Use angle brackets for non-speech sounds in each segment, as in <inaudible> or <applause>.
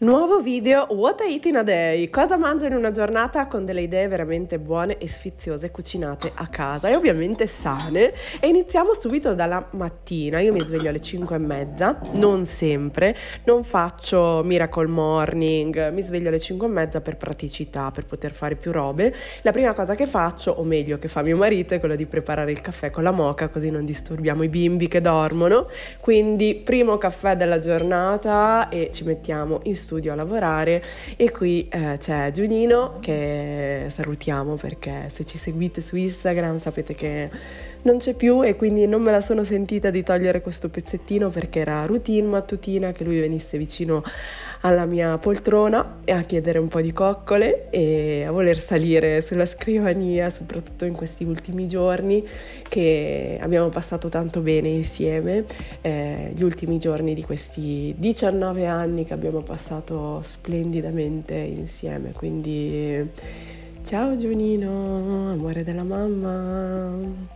Nuovo video What I Eat in a Day, cosa mangio in una giornata con delle idee veramente buone e sfiziose cucinate a casa e ovviamente sane e iniziamo subito dalla mattina, io mi sveglio alle 5 e mezza, non sempre, non faccio miracle morning, mi sveglio alle 5 e mezza per praticità, per poter fare più robe, la prima cosa che faccio, o meglio che fa mio marito, è quella di preparare il caffè con la moca così non disturbiamo i bimbi che dormono, quindi primo caffè della giornata e ci mettiamo in studio studio a lavorare e qui eh, c'è Giulino che salutiamo perché se ci seguite su Instagram sapete che non c'è più e quindi non me la sono sentita di togliere questo pezzettino perché era routine mattutina che lui venisse vicino alla mia poltrona e a chiedere un po' di coccole e a voler salire sulla scrivania, soprattutto in questi ultimi giorni che abbiamo passato tanto bene insieme, eh, gli ultimi giorni di questi 19 anni che abbiamo passato splendidamente insieme. Quindi ciao Giunino, amore della mamma.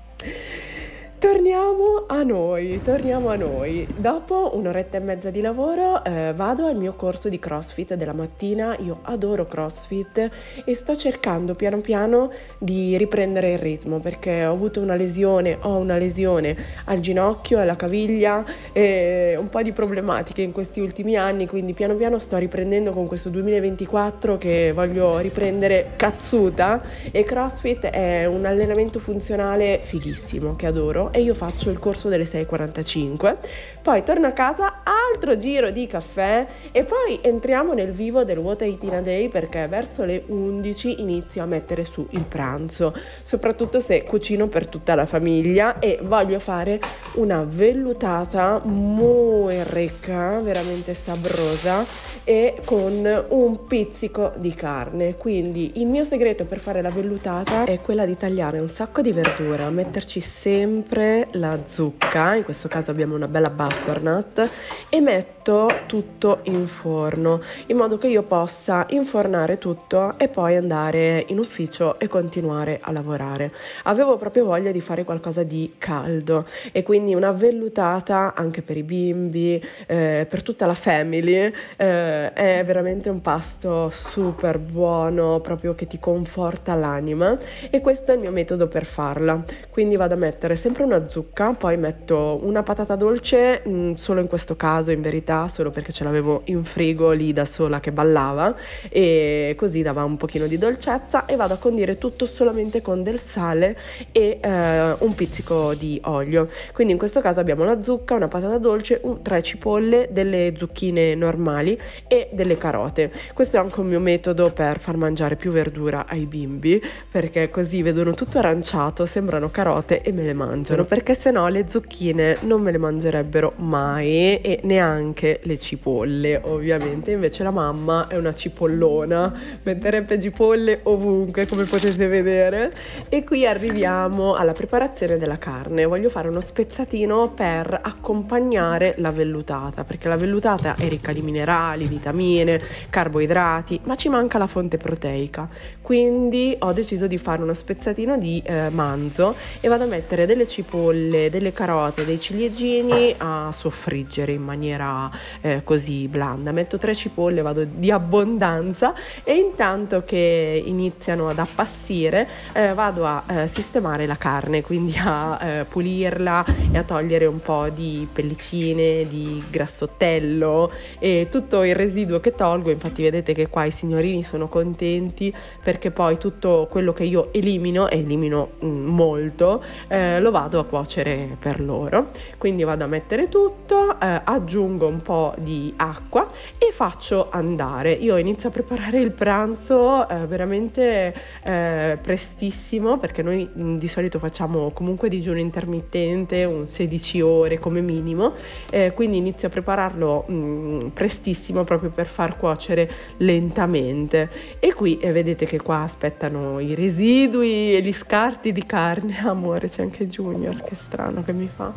Torniamo a noi, torniamo a noi. Dopo un'oretta e mezza di lavoro eh, vado al mio corso di CrossFit della mattina, io adoro CrossFit e sto cercando piano piano di riprendere il ritmo perché ho avuto una lesione, ho una lesione al ginocchio, alla caviglia e un po' di problematiche in questi ultimi anni, quindi piano piano sto riprendendo con questo 2024 che voglio riprendere cazzuta e CrossFit è un allenamento funzionale fighissimo che adoro e io faccio il corso delle 6.45. Poi torno a casa altro giro di caffè e poi entriamo nel vivo del Water I a Day perché verso le 11 inizio a mettere su il pranzo, soprattutto se cucino per tutta la famiglia e voglio fare una vellutata molto ricca, veramente sabrosa e con un pizzico di carne. Quindi il mio segreto per fare la vellutata è quella di tagliare un sacco di verdura, metterci sempre la zucca, in questo caso abbiamo una bella butternut e metto tutto in forno in modo che io possa infornare tutto e poi andare in ufficio e continuare a lavorare. Avevo proprio voglia di fare qualcosa di caldo e quindi una vellutata anche per i bimbi, eh, per tutta la family, eh, è veramente un pasto super buono, proprio che ti conforta l'anima e questo è il mio metodo per farla. Quindi vado a mettere sempre una zucca, poi metto una patata dolce mh, mm, solo in questo caso caso in verità solo perché ce l'avevo in frigo lì da sola che ballava e così dava un pochino di dolcezza e vado a condire tutto solamente con del sale e eh, un pizzico di olio. Quindi in questo caso abbiamo la zucca, una patata dolce, un, tre cipolle, delle zucchine normali e delle carote. Questo è anche un mio metodo per far mangiare più verdura ai bimbi perché così vedono tutto aranciato, sembrano carote e me le mangiano perché se no le zucchine non me le mangerebbero mai neanche le cipolle, ovviamente. Invece la mamma è una cipollona, metterebbe cipolle ovunque, come potete vedere. E qui arriviamo alla preparazione della carne. Voglio fare uno spezzatino per accompagnare la vellutata, perché la vellutata è ricca di minerali, vitamine, carboidrati, ma ci manca la fonte proteica. Quindi ho deciso di fare uno spezzatino di eh, manzo e vado a mettere delle cipolle, delle carote, dei ciliegini a soffriggere in in maniera eh, così blanda. Metto tre cipolle, vado di abbondanza e intanto che iniziano ad appassire eh, vado a eh, sistemare la carne, quindi a eh, pulirla e a togliere un po' di pellicine, di grassottello e tutto il residuo che tolgo. Infatti vedete che qua i signorini sono contenti perché poi tutto quello che io elimino, e elimino mm, molto, eh, lo vado a cuocere per loro. Quindi vado a mettere tutto, eh, aggiungo un po' di acqua e faccio andare. Io inizio a preparare il pranzo eh, veramente eh, prestissimo perché noi mh, mm, di solito facciamo comunque digiuno intermittente, un 16 ore come minimo, eh, quindi inizio a prepararlo mh, mm, prestissimo proprio per far cuocere lentamente. E qui eh, vedete che qua aspettano i residui e gli scarti di carne. <laughs> Amore, c'è anche Junior, che strano che mi fa.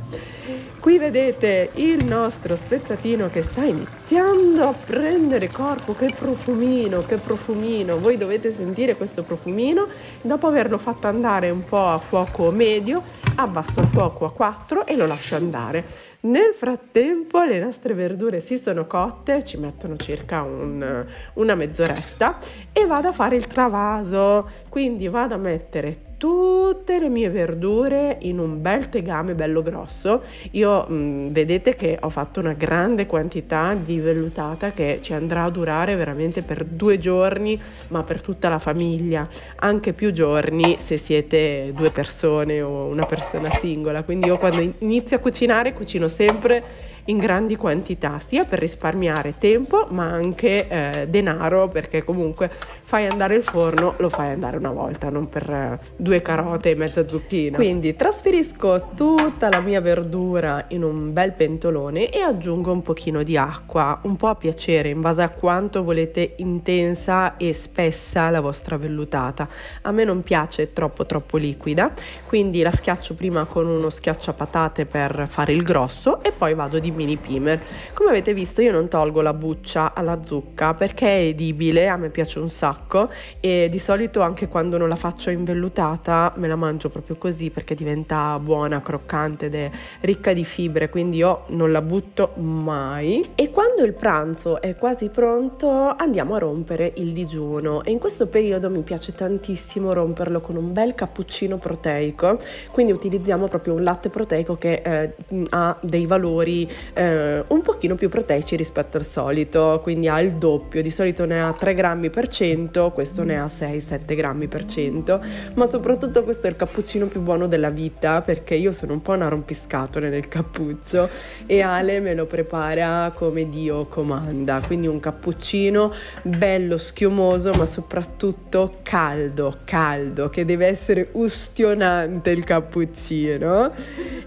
Qui vedete il nostro nostro spezzatina che sta iniziando a prendere corpo. Che profumino, che profumino. Voi dovete sentire questo profumino. Dopo averlo fatto andare un po' a fuoco medio, abbasso il fuoco a 4 e lo lascio andare. Nel frattempo le nostre verdure si sono cotte, ci mettono circa un, una mezz'oretta e vado a fare il travaso, quindi vado a mettere tutte le mie verdure in un bel tegame bello grosso. Io mh, mm, vedete che ho fatto una grande quantità di vellutata che ci andrà a durare veramente per due giorni, ma per tutta la famiglia, anche più giorni se siete due persone o una persona singola. Quindi io quando inizio a cucinare cucino sempre in grandi quantità, sia per risparmiare tempo ma anche eh, denaro perché comunque fai andare il forno, lo fai andare una volta, non per eh, due carote e mezza zucchina. Quindi trasferisco tutta la mia verdura in un bel pentolone e aggiungo un pochino di acqua, un po' a piacere, in base a quanto volete intensa e spessa la vostra vellutata. A me non piace troppo troppo liquida, quindi la schiaccio prima con uno schiacciapatate per fare il grosso e poi vado di mini primer. Come avete visto io non tolgo la buccia alla zucca perché è edibile, a me piace un sacco e di solito anche quando non la faccio invellutata me la mangio proprio così perché diventa buona, croccante ed è ricca di fibre, quindi io non la butto mai. E quando il pranzo è quasi pronto andiamo a rompere il digiuno e in questo periodo mi piace tantissimo romperlo con un bel cappuccino proteico, quindi utilizziamo proprio un latte proteico che eh, ha dei valori eh, un pochino più proteici rispetto al solito, quindi ha il doppio, di solito ne ha 3 grammi per cento, questo ne ha 6-7 grammi per cento, ma soprattutto questo è il cappuccino più buono della vita perché io sono un po' una rompiscatole nel cappuccio e Ale me lo prepara come Dio comanda, quindi un cappuccino bello schiumoso ma soprattutto caldo, caldo, che deve essere ustionante il cappuccino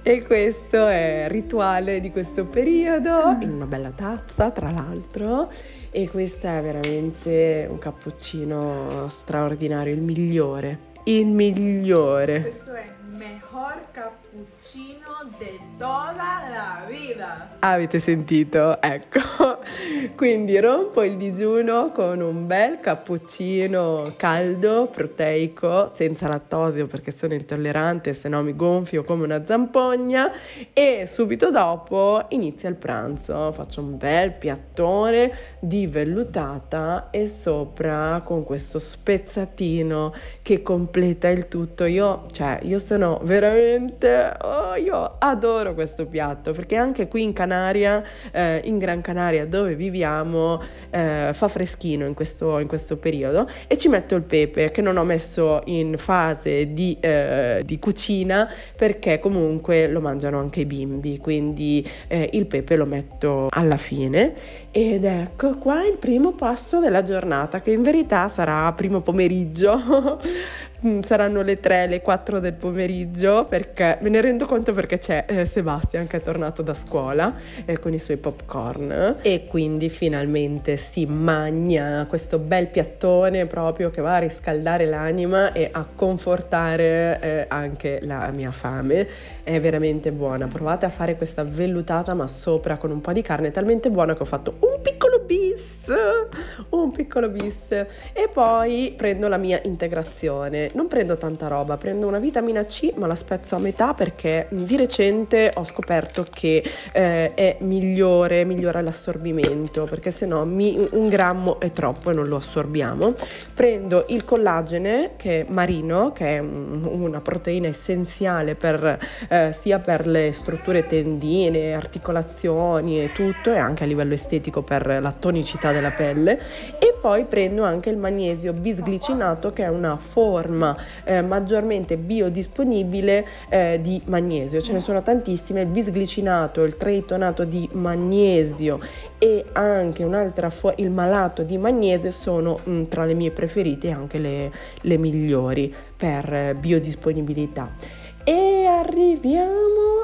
e questo è il rituale di questo periodo, mm. in una bella tazza tra l'altro e questo è veramente un cappuccino straordinario, il migliore, il migliore. Questo è il miglior cappuccino cappuccino de toda la vita. Avete sentito? Ecco. Quindi rompo il digiuno con un bel cappuccino caldo, proteico, senza lattosio perché sono intollerante, se no mi gonfio come una zampogna e subito dopo inizia il pranzo. Faccio un bel piattone di vellutata e sopra con questo spezzatino che completa il tutto. Io, cioè, io sono veramente... Oh, io adoro questo piatto perché anche qui in Canaria, eh, in Gran Canaria dove viviamo, eh, fa freschino in questo, in questo, periodo e ci metto il pepe che non ho messo in fase di, eh, di cucina perché comunque lo mangiano anche i bimbi, quindi eh, il pepe lo metto alla fine ed ecco qua il primo passo della giornata che in verità sarà primo pomeriggio. <laughs> Mm, saranno le 3, le 4 del pomeriggio perché me ne rendo conto perché c'è eh, Sebastian che è tornato da scuola eh, con i suoi popcorn e quindi finalmente si magna questo bel piattone proprio che va a riscaldare l'anima e a confortare eh, anche la mia fame. È veramente buona, provate a fare questa vellutata ma sopra con un po' di carne, è talmente buona che ho fatto un piccolo bis, un piccolo bis. E poi prendo la mia integrazione. Non prendo tanta roba, prendo una vitamina C, ma la spezzo a metà perché di recente ho scoperto che eh, è migliore, migliora l'assorbimento, perché se no un grammo è troppo e non lo assorbiamo. Prendo il collagene che è marino, che è mm, una proteina essenziale per, eh, sia per le strutture tendine, articolazioni e tutto, e anche a livello estetico per la tonicità della pelle e poi prendo anche il magnesio bisglicinato che è una forma eh, maggiormente biodisponibile eh, di magnesio. Ce ne sono tantissime, il bisglicinato, il tritonato di magnesio e anche un'altra fo- il malato di magnesio sono mh, mm, tra le mie preferite anche le, le migliori per eh, biodisponibilità. E arriviamo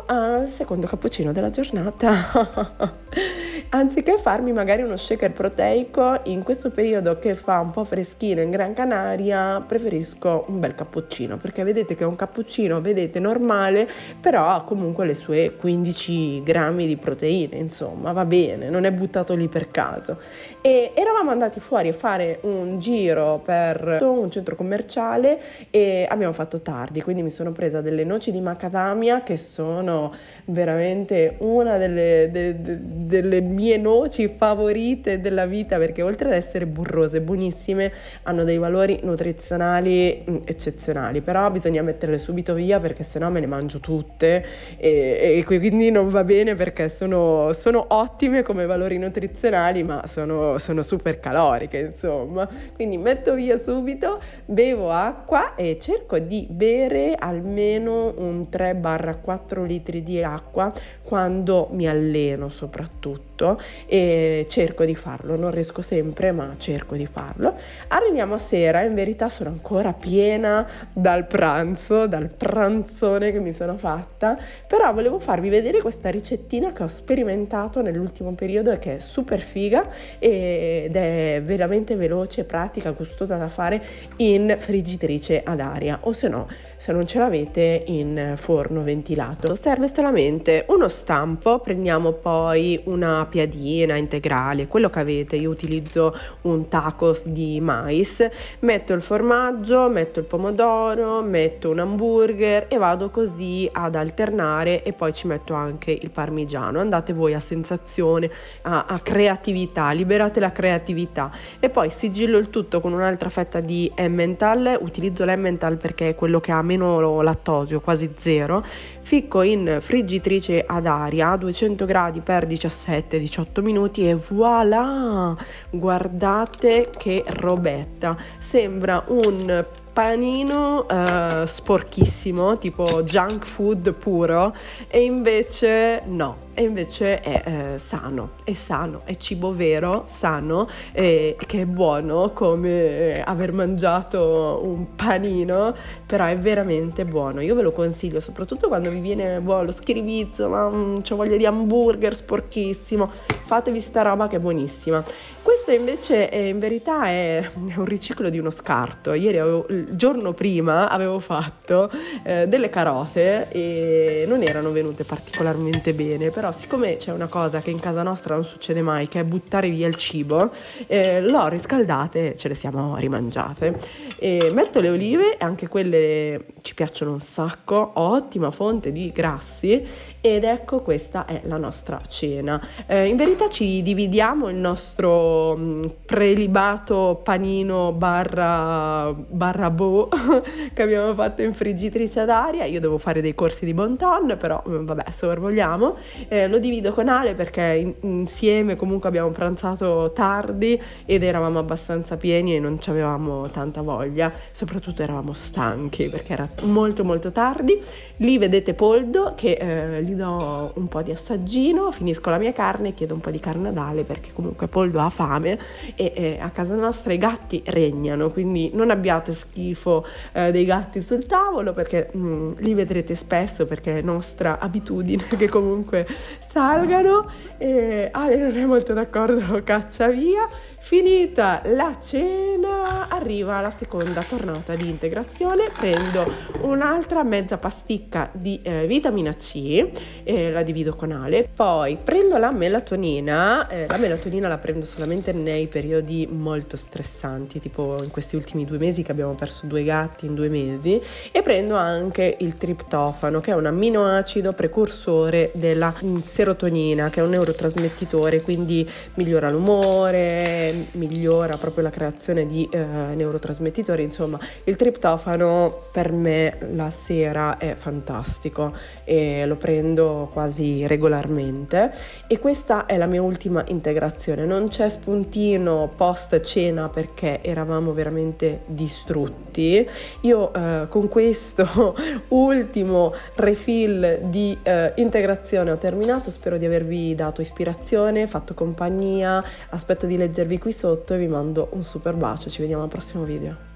al secondo cappuccino della giornata. <laughs> Anziché farmi magari uno shaker proteico, in questo periodo che fa un po' freschino in Gran Canaria, preferisco un bel cappuccino, perché vedete che è un cappuccino, vedete, normale, però ha comunque le sue 15 grammi di proteine, insomma, va bene, non è buttato lì per caso. E eravamo andati fuori a fare un giro per un centro commerciale e abbiamo fatto tardi, quindi mi sono presa delle noci di macadamia che sono veramente una delle, de, de, delle mie mie noci favorite della vita perché oltre ad essere burrose, buonissime, hanno dei valori nutrizionali mm, eccezionali, però bisogna metterle subito via perché sennò me le mangio tutte e, e quindi non va bene perché sono, sono ottime come valori nutrizionali ma sono, sono super caloriche insomma. Quindi metto via subito, bevo acqua e cerco di bere almeno un 3-4 litri di acqua quando mi alleno soprattutto tutto e cerco di farlo, non riesco sempre ma cerco di farlo. Arriviamo a sera, in verità sono ancora piena dal pranzo, dal pranzone che mi sono fatta, però volevo farvi vedere questa ricettina che ho sperimentato nell'ultimo periodo e che è super figa ed è veramente veloce, pratica, gustosa da fare in friggitrice ad aria o se no, se non ce l'avete in forno ventilato. Serve solamente uno stampo, prendiamo poi una piadina integrale, quello che avete, io utilizzo un tacos di mais, metto il formaggio, metto il pomodoro, metto un hamburger e vado così ad alternare e poi ci metto anche il parmigiano. Andate voi a sensazione, a, a creatività, liberate la creatività e poi sigillo il tutto con un'altra fetta di emmental, utilizzo l'emmental perché è quello che ha meno lattosio, quasi zero, ficco in friggitrice ad aria a 200 gradi per 17 17-18 minuti e voilà! Guardate che robetta! Sembra un panino eh, sporchissimo, tipo junk food puro, e invece no, e invece è eh, sano, è sano, è cibo vero, sano, e, che è buono come aver mangiato un panino, però è veramente buono, io ve lo consiglio, soprattutto quando vi viene buono lo schiribizzo, ma mm, ho voglia di hamburger sporchissimo, fatevi sta roba che è buonissima. Questo invece è, eh, in verità è un riciclo di uno scarto. Ieri avevo, il giorno prima avevo fatto eh, delle carote e non erano venute particolarmente bene, però siccome c'è una cosa che in casa nostra non succede mai, che è buttare via il cibo, eh, l'ho riscaldate e ce le siamo rimangiate. E metto le olive, anche quelle ci piacciono un sacco, ottima fonte di grassi ed ecco questa è la nostra cena. Eh, in verità ci dividiamo il nostro mm, prelibato panino barra, barra boh <laughs> che abbiamo fatto in friggitrice ad aria. Io devo fare dei corsi di bon ton, però mm, vabbè, sorvogliamo. Eh, lo divido con Ale perché in, insieme comunque abbiamo pranzato tardi ed eravamo abbastanza pieni e non ci avevamo tanta voglia. Soprattutto eravamo stanchi perché era molto molto tardi. Lì vedete Poldo che eh, gli do un po' di assaggino, finisco la mia carne e chiedo un po' di carne ad Ale perché comunque Poldo ha fame e, e a casa nostra i gatti regnano, quindi non abbiate schifo eh, dei gatti sul tavolo perché mh, mm, li vedrete spesso perché è nostra abitudine <laughs> che comunque salgano. E Ale non è molto d'accordo, lo caccia via. Finita la cena, arriva la seconda tornata di integrazione, prendo un'altra mezza pasticca di eh, vitamina C e la divido con Ale. Poi prendo la melatonina, eh, la melatonina la prendo solamente nei periodi molto stressanti, tipo in questi ultimi due mesi che abbiamo perso due gatti in due mesi, e prendo anche il triptofano, che è un amminoacido precursore della serotonina, che è un neurotrasmettitore, quindi migliora l'umore, migliora proprio la creazione di eh, neurotrasmettitori, insomma il triptofano per me la sera è fantastico e lo prendo prendo quasi regolarmente e questa è la mia ultima integrazione, non c'è spuntino post cena perché eravamo veramente distrutti. Io eh, con questo <laughs> ultimo refill di eh, integrazione ho terminato, spero di avervi dato ispirazione, fatto compagnia, aspetto di leggervi qui sotto e vi mando un super bacio, ci vediamo al prossimo video.